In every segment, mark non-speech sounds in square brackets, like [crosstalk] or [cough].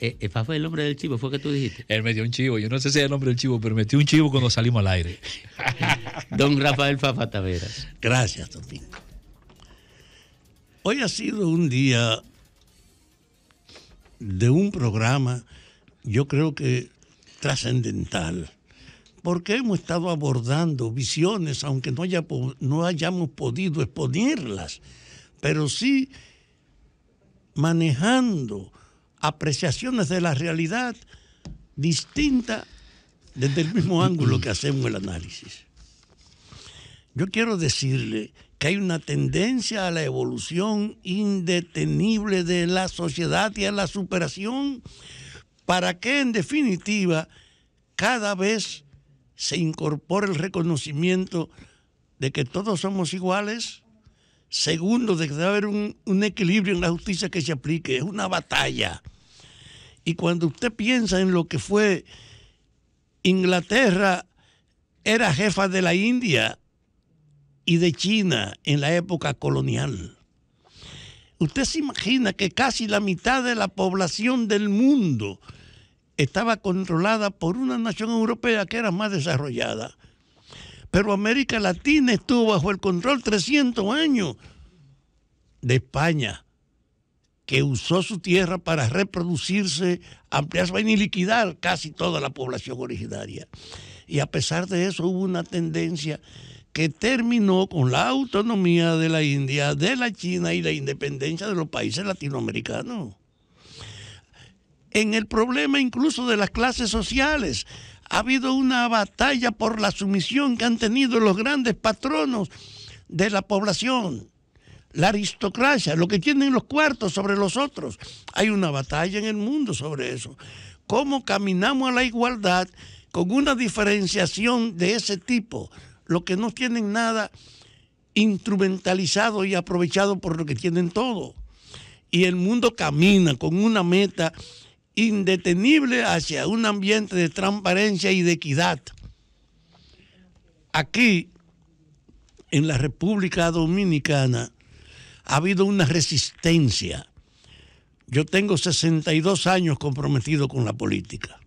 eh, ¿Epa eh, el nombre del chivo? ¿Fue que tú dijiste? Él metió un chivo. Yo no sé si es el nombre del chivo, pero metió un chivo cuando salimos al aire. [laughs] Don Rafael Fafa Taveras. Gracias, Domingo Hoy ha sido un día de un programa, yo creo que trascendental, porque hemos estado abordando visiones, aunque no, no hayamos podido exponerlas, pero sí manejando apreciaciones de la realidad distinta desde el mismo ángulo que hacemos el análisis. Yo quiero decirle que hay una tendencia a la evolución indetenible de la sociedad y a la superación para que en definitiva cada vez se incorpore el reconocimiento de que todos somos iguales. Segundo, de que debe haber un, un equilibrio en la justicia que se aplique. Es una batalla y cuando usted piensa en lo que fue Inglaterra, era jefa de la India y de China en la época colonial. Usted se imagina que casi la mitad de la población del mundo estaba controlada por una nación europea que era más desarrollada. Pero América Latina estuvo bajo el control 300 años de España, que usó su tierra para reproducirse, ampliarse y liquidar casi toda la población originaria. Y a pesar de eso hubo una tendencia que terminó con la autonomía de la India, de la China y la independencia de los países latinoamericanos. En el problema incluso de las clases sociales, ha habido una batalla por la sumisión que han tenido los grandes patronos de la población la aristocracia, lo que tienen los cuartos sobre los otros. Hay una batalla en el mundo sobre eso. ¿Cómo caminamos a la igualdad con una diferenciación de ese tipo? Lo que no tienen nada instrumentalizado y aprovechado por lo que tienen todo. Y el mundo camina con una meta indetenible hacia un ambiente de transparencia y de equidad. Aquí, en la República Dominicana, ha habido una resistencia. Yo tengo 62 años comprometido con la política.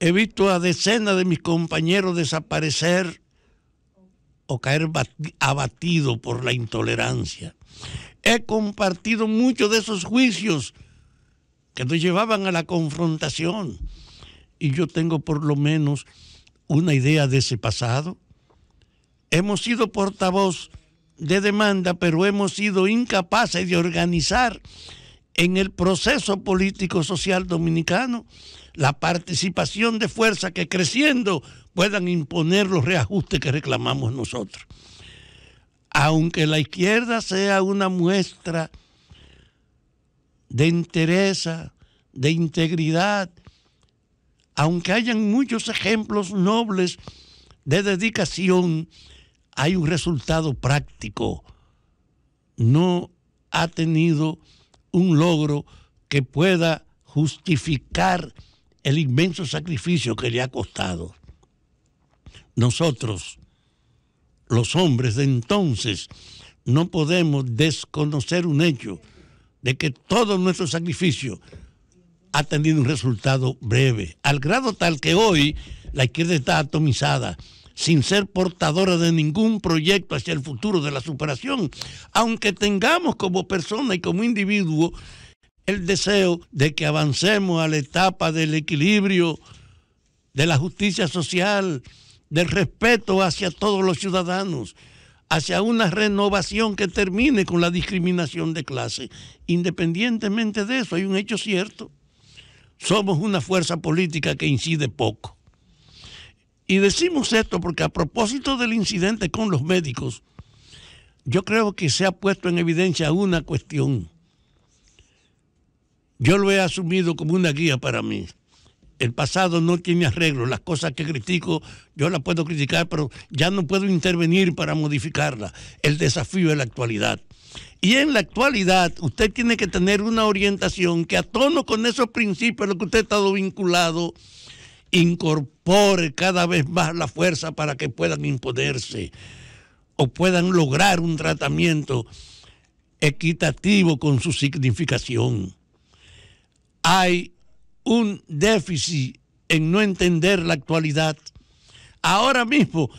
He visto a decenas de mis compañeros desaparecer o caer abatido por la intolerancia. He compartido muchos de esos juicios que nos llevaban a la confrontación. Y yo tengo por lo menos una idea de ese pasado. Hemos sido portavoz de demanda, pero hemos sido incapaces de organizar en el proceso político-social dominicano la participación de fuerzas que creciendo puedan imponer los reajustes que reclamamos nosotros. Aunque la izquierda sea una muestra de entereza, de integridad, aunque hayan muchos ejemplos nobles de dedicación, hay un resultado práctico. No ha tenido un logro que pueda justificar el inmenso sacrificio que le ha costado. Nosotros, los hombres de entonces, no podemos desconocer un hecho de que todo nuestro sacrificio ha tenido un resultado breve, al grado tal que hoy la izquierda está atomizada sin ser portadora de ningún proyecto hacia el futuro de la superación, aunque tengamos como persona y como individuo el deseo de que avancemos a la etapa del equilibrio, de la justicia social, del respeto hacia todos los ciudadanos, hacia una renovación que termine con la discriminación de clase. Independientemente de eso, hay un hecho cierto. Somos una fuerza política que incide poco. Y decimos esto porque a propósito del incidente con los médicos, yo creo que se ha puesto en evidencia una cuestión. Yo lo he asumido como una guía para mí. El pasado no tiene arreglo. Las cosas que critico, yo las puedo criticar, pero ya no puedo intervenir para modificarlas. El desafío es la actualidad. Y en la actualidad usted tiene que tener una orientación que a tono con esos principios a los que usted ha estado vinculado, incorpore cada vez más la fuerza para que puedan imponerse o puedan lograr un tratamiento equitativo con su significación. Hay un déficit en no entender la actualidad. Ahora mismo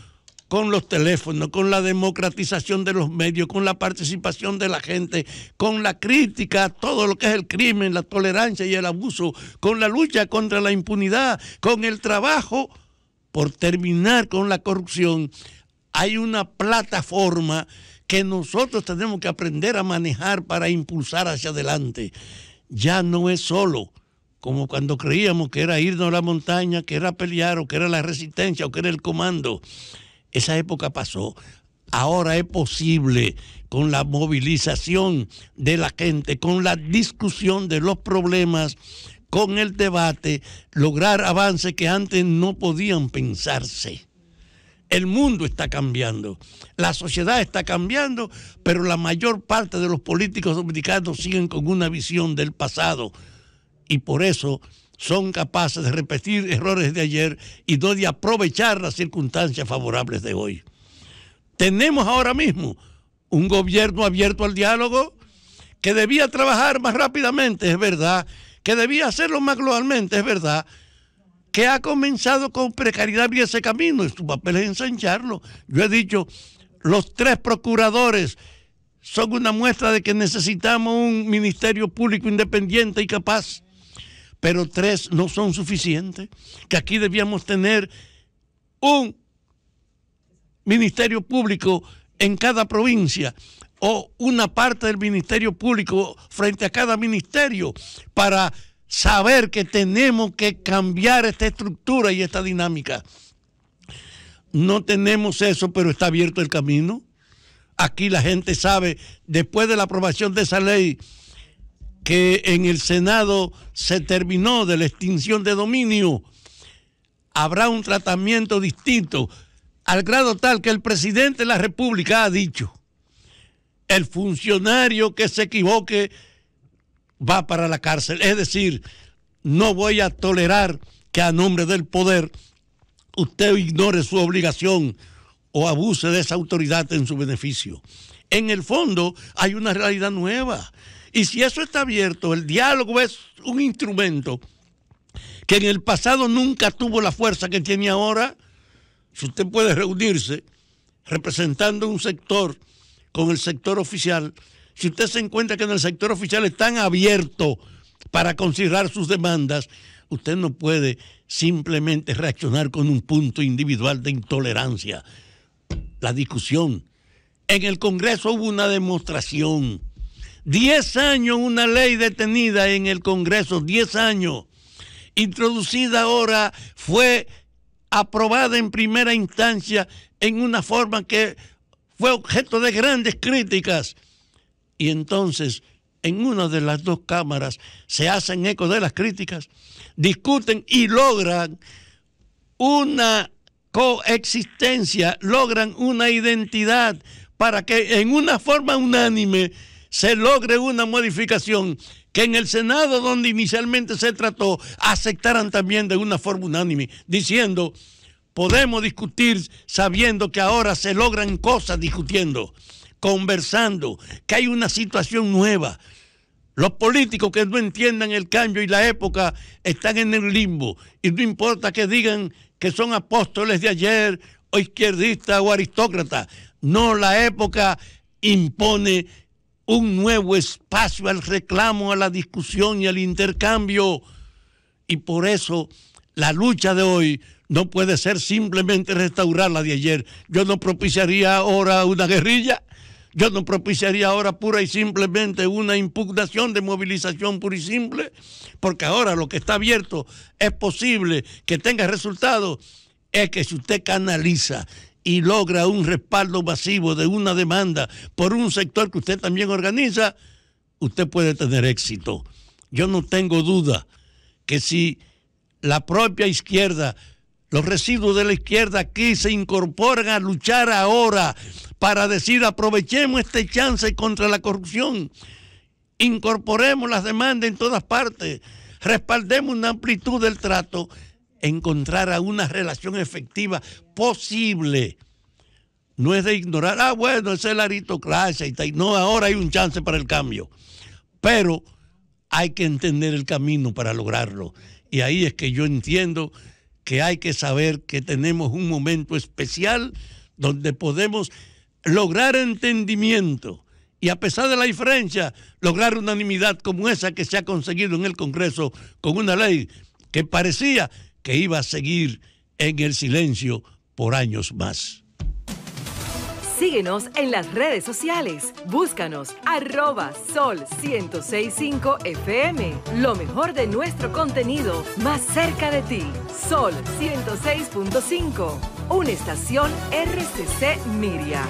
con los teléfonos, con la democratización de los medios, con la participación de la gente, con la crítica, todo lo que es el crimen, la tolerancia y el abuso, con la lucha contra la impunidad, con el trabajo por terminar con la corrupción, hay una plataforma que nosotros tenemos que aprender a manejar para impulsar hacia adelante. Ya no es solo como cuando creíamos que era irnos a la montaña, que era pelear o que era la resistencia o que era el comando. Esa época pasó. Ahora es posible con la movilización de la gente, con la discusión de los problemas, con el debate, lograr avances que antes no podían pensarse. El mundo está cambiando, la sociedad está cambiando, pero la mayor parte de los políticos dominicanos siguen con una visión del pasado. Y por eso son capaces de repetir errores de ayer y no de aprovechar las circunstancias favorables de hoy. Tenemos ahora mismo un gobierno abierto al diálogo que debía trabajar más rápidamente, es verdad, que debía hacerlo más globalmente, es verdad, que ha comenzado con precariedad y ese camino, y su papel es ensancharlo. Yo he dicho, los tres procuradores son una muestra de que necesitamos un ministerio público independiente y capaz pero tres no son suficientes, que aquí debíamos tener un ministerio público en cada provincia o una parte del ministerio público frente a cada ministerio para saber que tenemos que cambiar esta estructura y esta dinámica. No tenemos eso, pero está abierto el camino. Aquí la gente sabe, después de la aprobación de esa ley, que en el Senado se terminó de la extinción de dominio, habrá un tratamiento distinto, al grado tal que el presidente de la República ha dicho, el funcionario que se equivoque va para la cárcel. Es decir, no voy a tolerar que a nombre del poder usted ignore su obligación o abuse de esa autoridad en su beneficio. En el fondo hay una realidad nueva. Y si eso está abierto, el diálogo es un instrumento que en el pasado nunca tuvo la fuerza que tiene ahora. Si usted puede reunirse representando un sector con el sector oficial, si usted se encuentra que en el sector oficial están abiertos para considerar sus demandas, usted no puede simplemente reaccionar con un punto individual de intolerancia. La discusión. En el Congreso hubo una demostración Diez años una ley detenida en el Congreso, diez años, introducida ahora, fue aprobada en primera instancia en una forma que fue objeto de grandes críticas. Y entonces, en una de las dos cámaras, se hacen eco de las críticas, discuten y logran una coexistencia, logran una identidad para que en una forma unánime se logre una modificación que en el Senado, donde inicialmente se trató, aceptaran también de una forma unánime, diciendo, podemos discutir sabiendo que ahora se logran cosas discutiendo, conversando, que hay una situación nueva. Los políticos que no entiendan el cambio y la época están en el limbo. Y no importa que digan que son apóstoles de ayer o izquierdistas o aristócratas. No, la época impone un nuevo espacio al reclamo, a la discusión y al intercambio. Y por eso la lucha de hoy no puede ser simplemente restaurar la de ayer. Yo no propiciaría ahora una guerrilla, yo no propiciaría ahora pura y simplemente una impugnación de movilización pura y simple, porque ahora lo que está abierto es posible que tenga resultado, es que si usted canaliza y logra un respaldo masivo de una demanda por un sector que usted también organiza, usted puede tener éxito. Yo no tengo duda que si la propia izquierda, los residuos de la izquierda aquí se incorporan a luchar ahora para decir aprovechemos este chance contra la corrupción, incorporemos las demandas en todas partes, respaldemos una amplitud del trato, a una relación efectiva posible. No es de ignorar, ah, bueno, es la aristocracia. Y no, ahora hay un chance para el cambio. Pero hay que entender el camino para lograrlo. Y ahí es que yo entiendo que hay que saber que tenemos un momento especial donde podemos lograr entendimiento y a pesar de la diferencia, lograr unanimidad como esa que se ha conseguido en el Congreso con una ley que parecía que iba a seguir en el silencio por años más. Síguenos en las redes sociales. Búscanos arroba sol 1065 FM. Lo mejor de nuestro contenido más cerca de ti. Sol 106.5. Una estación RCC Miria.